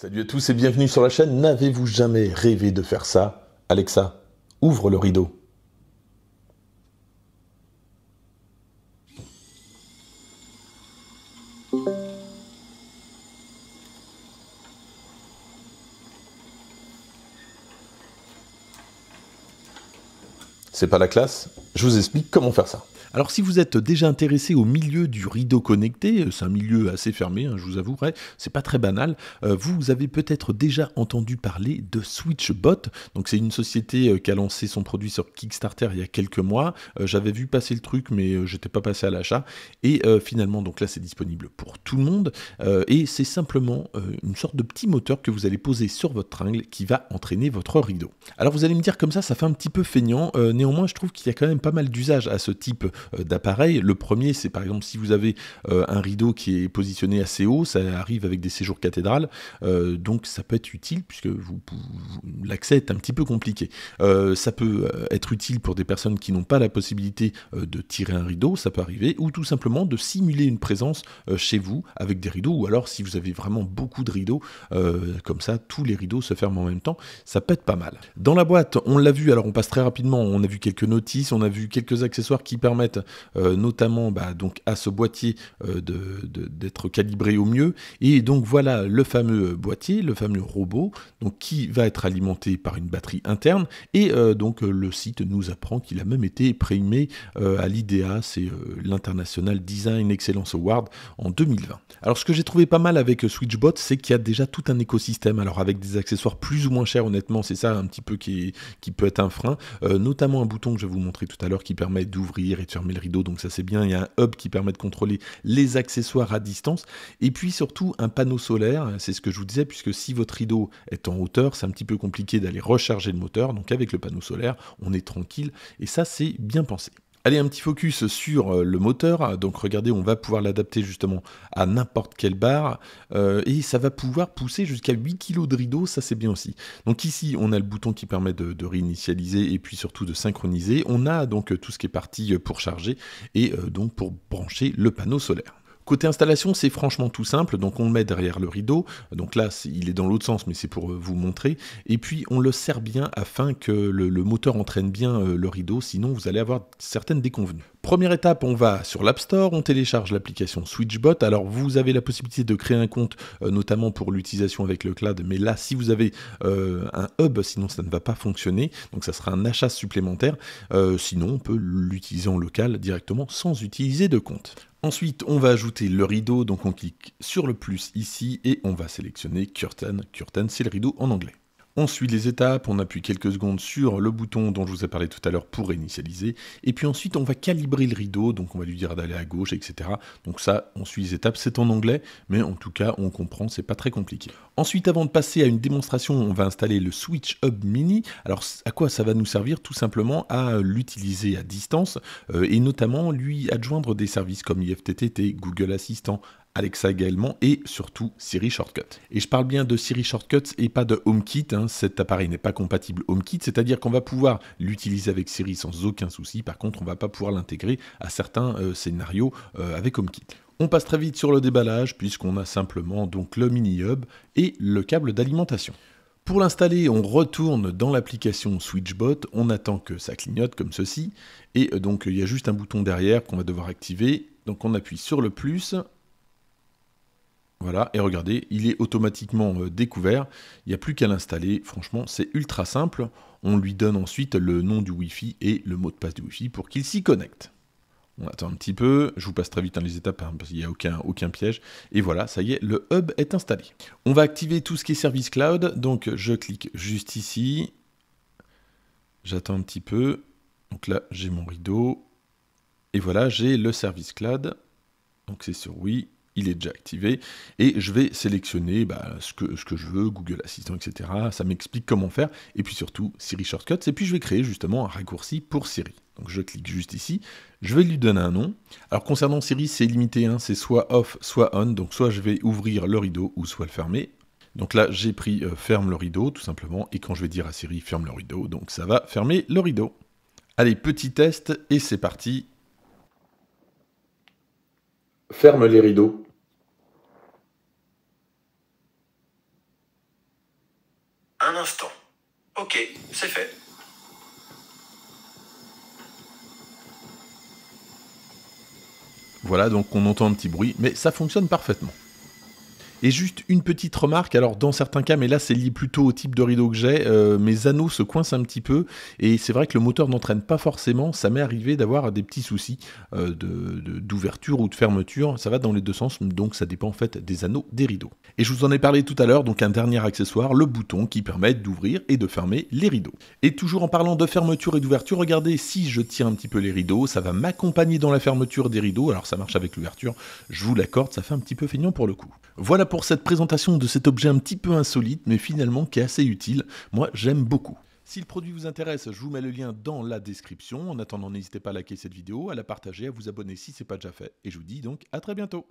Salut à tous et bienvenue sur la chaîne. N'avez-vous jamais rêvé de faire ça Alexa, ouvre le rideau. C'est pas la classe je vous explique comment faire ça. Alors si vous êtes déjà intéressé au milieu du rideau connecté, euh, c'est un milieu assez fermé, hein, je vous avouerai, c'est pas très banal, euh, vous avez peut-être déjà entendu parler de SwitchBot. Donc c'est une société euh, qui a lancé son produit sur Kickstarter il y a quelques mois. J'avais vu passer le truc mais j'étais pas passé à l'achat et finalement donc là c'est disponible pour tout le monde et c'est simplement une sorte de petit moteur que vous allez poser sur votre tringle qui va entraîner votre rideau. Alors vous allez me dire comme ça ça fait un petit peu feignant, néanmoins je trouve qu'il y a quand même pas pas mal d'usages à ce type euh, d'appareil. Le premier, c'est par exemple si vous avez euh, un rideau qui est positionné assez haut, ça arrive avec des séjours cathédrales, euh, donc ça peut être utile puisque vous, l'accès est un petit peu compliqué. ça peut être utile pour des personnes qui n'ont pas la possibilité de tirer un rideau, ça peut arriver, ou tout simplement de simuler une présence chez vous avec des rideaux, ou alors si vous avez vraiment beaucoup de rideaux, comme ça tous les rideaux se ferment en même temps, ça peut être pas mal. Dans la boîte, on l'a vu, alors on passe très rapidement, on a vu quelques notices, on a vu quelques accessoires qui permettent euh, notamment bah, donc à ce boîtier euh, d'être calibré au mieux. Et donc voilà le fameux boîtier, le fameux robot, donc qui va être alimenté par une batterie interne. Et euh, donc le site nous apprend qu'il a même été primé à l'IDEA, c'est l'International Design Excellence Award en 2020. Alors ce que j'ai trouvé pas mal avec Switchbot, c'est qu'il y a déjà tout un écosystème. Alors avec des accessoires plus ou moins chers, honnêtement, c'est ça un petit peu qui, qui peut être un frein, notamment un bouton que je vais vous montrer tout tout à l'heure qui permet d'ouvrir et de fermer le rideau, donc ça c'est bien. Il y a un hub qui permet de contrôler les accessoires à distance. Et puis surtout un panneau solaire, c'est ce que je vous disais, puisque si votre rideau est en hauteur, c'est un petit peu compliqué d'aller recharger le moteur. Donc avec le panneau solaire, on est tranquille. Et ça c'est bien pensé. Allez, un petit focus sur euh, le moteur. Donc regardez, on va pouvoir l'adapter justement à n'importe quelle barre euh, et ça va pouvoir pousser jusqu'à 8 kg de rideau, ça c'est bien aussi. Donc ici, on a le bouton qui permet de, réinitialiser et puis surtout de synchroniser. On a donc euh, tout ce qui est parti pour charger et donc pour brancher le panneau solaire. Côté installation, c'est franchement tout simple, donc on le met derrière le rideau, donc là il est dans l'autre sens mais c'est pour euh, vous montrer, et puis on le serre bien afin que le, moteur entraîne bien euh, le rideau, sinon vous allez avoir certaines déconvenues. Première étape, on va sur l'App Store, on télécharge l'application SwitchBot. Alors vous avez la possibilité de créer un compte, euh, notamment pour l'utilisation avec le cloud, mais là si vous avez un hub, sinon ça ne va pas fonctionner, donc ça sera un achat supplémentaire. sinon on peut l'utiliser en local directement sans utiliser de compte. Ensuite, on va ajouter le rideau, donc on clique sur le plus ici et on va sélectionner curtain. Curtain, c'est le rideau en anglais. On suit les étapes, on appuie quelques secondes sur le bouton dont je vous ai parlé tout à l'heure pour initialiser, et puis ensuite on va calibrer le rideau, donc on va lui dire d'aller à gauche, etc. Donc ça, on suit les étapes, c'est en anglais, mais en tout cas on comprend, c'est pas très compliqué. Ensuite, avant de passer à une démonstration, on va installer le Switch Hub Mini. Alors à quoi ça va nous servir Tout simplement à l'utiliser à distance, euh, et notamment lui adjoindre des services comme IFTTT, Google Assistant, Alexa également et surtout Siri Shortcut. Et je parle bien de Siri Shortcuts et pas de HomeKit, hein. cet appareil n'est pas compatible HomeKit, c'est-à-dire qu'on va pouvoir l'utiliser avec Siri sans aucun souci, par contre on ne va pas pouvoir l'intégrer à certains euh, scénarios euh, avec HomeKit. On passe très vite sur le déballage puisqu'on a simplement donc le mini hub et le câble d'alimentation. Pour l'installer, on retourne dans l'application SwitchBot, on attend que ça clignote comme ceci, et euh, donc il y a juste un bouton derrière qu'on va devoir activer. Donc on appuie sur le plus, voilà, et regardez, il est automatiquement euh, découvert, il n'y a plus qu'à l'installer, franchement c'est ultra simple, on lui donne ensuite le nom du Wi-Fi et le mot de passe du Wi-Fi pour qu'il s'y connecte. On attend un petit peu, je vous passe très vite dans hein, les étapes hein, parce qu'il n'y a aucun, aucun piège. Et voilà, ça y est, le hub est installé. On va activer tout ce qui est service cloud, donc je clique juste ici, j'attends un petit peu, donc là j'ai mon rideau, et voilà, j'ai le service cloud, donc c'est sur oui, il est déjà activé, et je vais sélectionner bah, ce, que, ce que je veux, Google Assistant, etc. Ça m'explique comment faire, et puis surtout Siri Shortcuts, et puis je vais créer justement un raccourci pour Siri. Donc je clique juste ici, je vais lui donner un nom. Alors concernant Siri, c'est limité, hein. c'est soit off, soit on, donc soit je vais ouvrir le rideau ou soit le fermer. Donc là, j'ai pris euh, ferme le rideau, tout simplement, et quand je vais dire à Siri ferme le rideau, donc ça va fermer le rideau. Allez, petit test, et c'est parti. Ferme les rideaux. instant. Ok, c'est fait. Voilà, donc on entend un petit bruit, mais ça fonctionne parfaitement. Et juste une petite remarque, alors dans certains cas, mais là c'est lié plutôt au type de rideau que j'ai, euh, mes anneaux se coincent un petit peu et c'est vrai que le moteur n'entraîne pas forcément, ça m'est arrivé d'avoir des petits soucis euh, d'ouverture ou de fermeture, ça va dans les deux sens, donc ça dépend en fait des anneaux des rideaux. Et je vous en ai parlé tout à l'heure, donc un dernier accessoire, le bouton qui permet d'ouvrir et de fermer les rideaux. Et toujours en parlant de fermeture et d'ouverture, regardez si je tire un petit peu les rideaux, ça va m'accompagner dans la fermeture des rideaux, alors ça marche avec l'ouverture, je vous l'accorde, ça fait un petit peu feignant pour le coup. Voilà pour cette présentation de cet objet un petit peu insolite, mais finalement qui est assez utile. Moi, j'aime beaucoup. Si le produit vous intéresse, je vous mets le lien dans la description. En attendant, n'hésitez pas à liker cette vidéo, à la partager, à vous abonner si ce n'est pas déjà fait. Et je vous dis donc à très bientôt